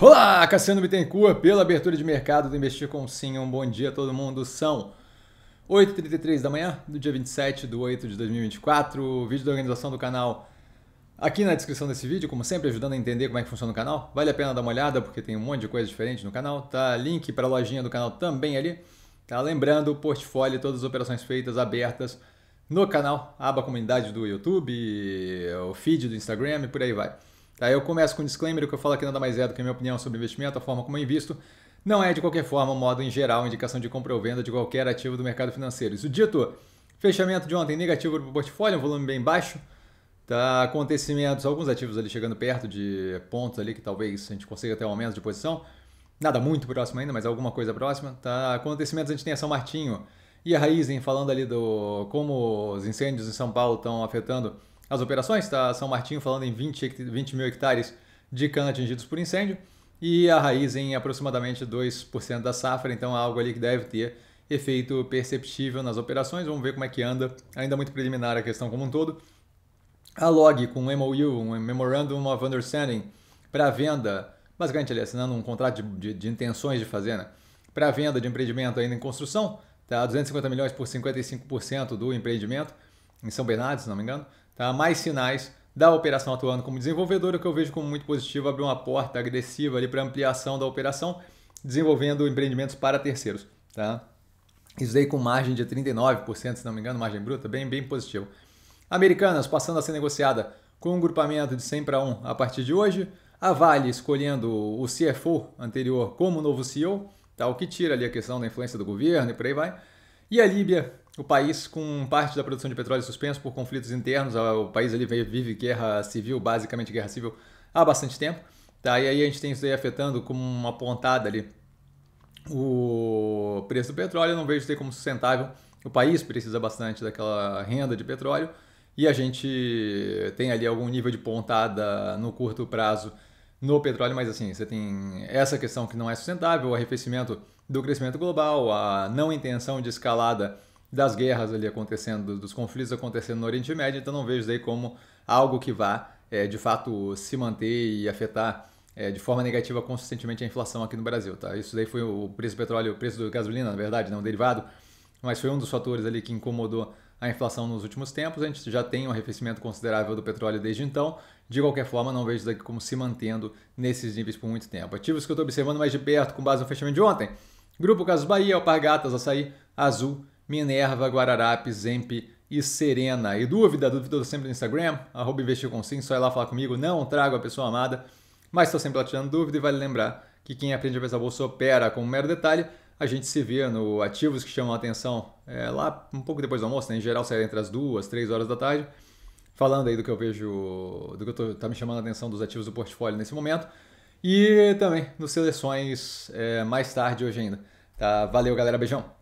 Olá, Cassiano Bittencourt, pela abertura de mercado do Investir com Sim. Um bom dia a todo mundo. São 8h33 da manhã do dia 27 de 8 de 2024. O vídeo da organização do canal aqui na descrição desse vídeo, como sempre, ajudando a entender como é que funciona o canal. Vale a pena dar uma olhada porque tem um monte de coisa diferente no canal. Tá link para a lojinha do canal também ali. Tá lembrando o portfólio, todas as operações feitas abertas no canal, aba comunidade do YouTube, o feed do Instagram e por aí vai. Tá? Eu começo com um disclaimer, o que eu falo aqui nada mais é do que a minha opinião sobre investimento, a forma como eu invisto. Não é, de qualquer forma, um modo em geral, indicação de compra ou venda de qualquer ativo do mercado financeiro. Isso dito, fechamento de ontem negativo para o portfólio, um volume bem baixo. Tá, acontecimentos, alguns ativos ali chegando perto de pontos ali que talvez a gente consiga ter um aumento de posição. Nada muito próximo ainda, mas alguma coisa próxima. Tá, acontecimentos a gente tem a São Martinho e a Raizen falando ali do como os incêndios em São Paulo estão afetando as operações. Tá? São Martinho falando em 20, 20 mil hectares de cana atingidos por incêndio e a raiz em aproximadamente 2% da safra, então é algo ali que deve ter efeito perceptível nas operações. Vamos ver como é que anda. Ainda muito preliminar a questão como um todo. A log com um MOU, um Memorandum of Understanding, para venda, basicamente ali assinando um contrato de, de, de intenções de fazenda, né? para venda de empreendimento ainda em construção, tá? 250 milhões por 55% do empreendimento, em São Bernardo, se não me engano, tá? mais sinais da operação atuando como desenvolvedor, o que eu vejo como muito positivo, abrir uma porta agressiva para ampliação da operação, desenvolvendo empreendimentos para terceiros. Tá? Isso daí com margem de 39%, se não me engano, margem bruta, bem, bem positivo. Americanas passando a ser negociada com um grupamento de 100 para 1 a partir de hoje. A Vale escolhendo o CFO anterior como novo CEO, tá? o que tira ali a questão da influência do governo e por aí vai. E a Líbia o país com parte da produção de petróleo suspenso por conflitos internos. O país ele vive guerra civil, basicamente guerra civil, há bastante tempo. Tá? E aí a gente tem isso aí afetando como uma pontada ali o preço do petróleo. Eu não vejo isso aí como sustentável. O país precisa bastante daquela renda de petróleo e a gente tem ali algum nível de pontada no curto prazo no petróleo, mas assim, você tem essa questão que não é sustentável, o arrefecimento do crescimento global, a não intenção de escalada das guerras ali acontecendo, dos conflitos acontecendo no Oriente Médio, então não vejo daí como algo que vá é, de fato se manter e afetar é, de forma negativa consistentemente a inflação aqui no Brasil. Tá? Isso daí foi o preço do petróleo, o preço da gasolina, na verdade, não né? derivado, mas foi um dos fatores ali que incomodou a inflação nos últimos tempos. A gente já tem um arrefecimento considerável do petróleo desde então. De qualquer forma, não vejo isso daqui como se mantendo nesses níveis por muito tempo. Ativos que eu estou observando mais de perto com base no fechamento de ontem. Grupo Casas Bahia, Alpargatas, Açaí, Azul Minerva, Guararapes, Zemp e Serena. E dúvida? Dúvida sempre no Instagram, arroba investirconsim, só ir lá falar comigo, não trago a pessoa amada, mas estou sempre lá tirando dúvida e vale lembrar que quem aprende a pensar bolsa opera com um mero detalhe. A gente se vê no Ativos que chamam a atenção é, lá um pouco depois do almoço, né? em geral sai entre as duas, três horas da tarde, falando aí do que eu vejo, do que está me chamando a atenção dos ativos do portfólio nesse momento. E também nos seleções é, mais tarde hoje ainda. Tá? Valeu, galera. Beijão.